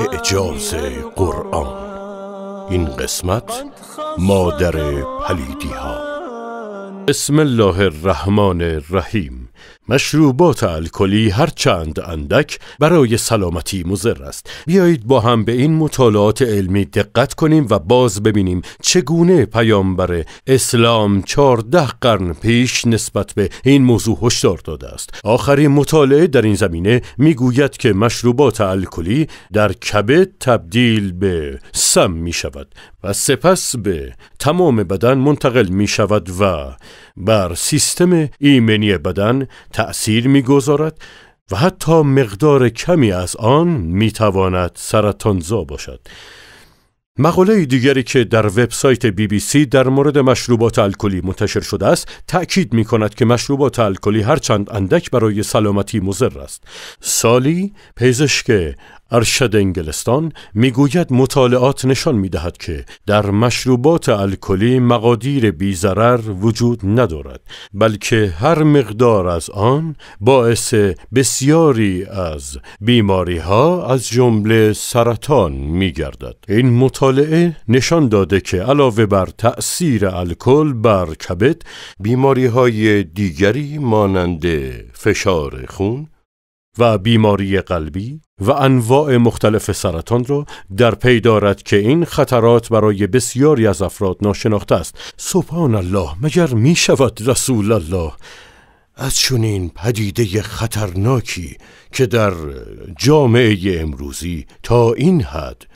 اعجاز قرآن این قسمت مادر پلیدی ها بسم الله الرحمن الرحیم مشروبات الکلی هر چند اندک برای سلامتی مضر است بیایید با هم به این مطالعات علمی دقت کنیم و باز ببینیم چگونه پیامبر اسلام چهارده قرن پیش نسبت به این موضوع هشدار داده است آخرین مطالعه در این زمینه میگوید که مشروبات الکلی در کبد تبدیل به سم می شود و سپس به تمام بدن منتقل می شود و بر سیستم ایمنی بدن تأثیر میگذارد و حتی مقدار کمی از آن میتواند سرطانزا باشد مقاله دیگری که در وبسایت بی بی سی در مورد مشروبات الکلی منتشر شده است تأکید می کند که مشروبات الکلی هرچند اندک برای سلامتی مضر است سالی پزشک ارشد انگلستان میگوید مطالعات نشان میدهد که در مشروبات الکلی مقادیر بیزرر وجود ندارد بلکه هر مقدار از آن باعث بسیاری از بیماری ها از جمله سرطان میگردد این مطالعه نشان داده که علاوه بر تأثیر الکل بر کبد بیماری های دیگری مانند فشار خون و بیماری قلبی و انواع مختلف سرطان را در پی دارد که این خطرات برای بسیاری از افراد ناشناخته است سبحان الله مگر می شود رسول الله از چنین پدیده خطرناکی که در جامعه امروزی تا این حد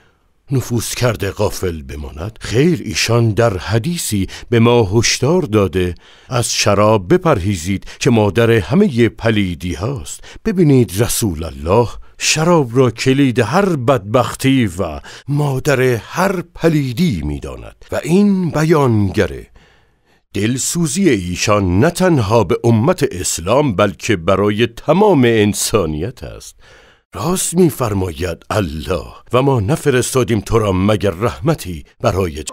نفوس کرده غافل بماند خیر ایشان در حدیثی به ما هشدار داده از شراب بپرهیزید که مادر همه پلیدی هاست ببینید رسول الله شراب را کلید هر بدبختی و مادر هر پلیدی میداند و این بیانگره دلسوزی ایشان نه تنها به امت اسلام بلکه برای تمام انسانیت است راست میفرماید الله و ما نفرستادیم تو را مگر رحمتی برای